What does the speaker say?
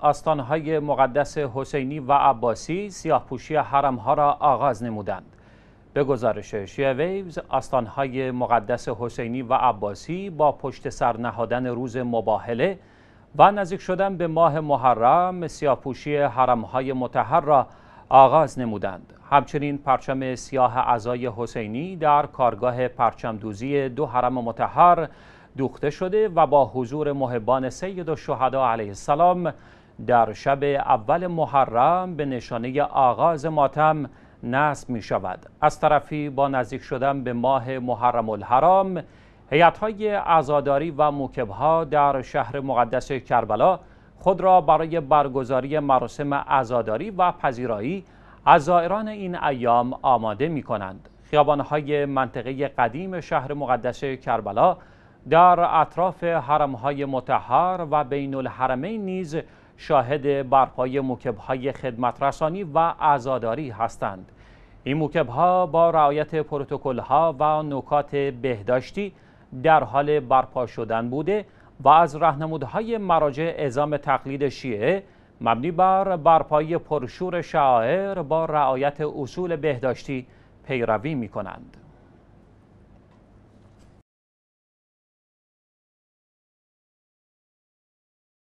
آستانهای مقدس حسینی و عباسی پوشی حرمها را آغاز نمودند. به گزارش شیعه ویوز آستانهای مقدس حسینی و عباسی با پشت سر نهادن روز مباهله و نزدیک شدن به ماه محرم حرم حرمهای متحر را آغاز نمودند. همچنین پرچم سیاه اعضای حسینی در کارگاه دوزی دو حرم متحر دوخته شده و با حضور محبان سید و علیه السلام در شب اول محرم به نشانه آغاز ماتم نصب می شود از طرفی با نزدیک شدن به ماه محرم الحرام هیات های عزاداری و موکبها در شهر مقدس کربلا خود را برای برگزاری مراسم عزاداری و پذیرایی از زائران این ایام آماده می کنند های منطقه قدیم شهر مقدس کربلا در اطراف های متحر و بین الحرمین نیز شاهد برپای خدمت خدمترسانی و عزاداری هستند. این موکبها با رعایت ها و نکات بهداشتی در حال برپا شدن بوده و از رهنمودهای مراجع اعزام تقلید شیعه مبنی بر برپایی پرشور شاعر با رعایت اصول بهداشتی پیروی می کنند.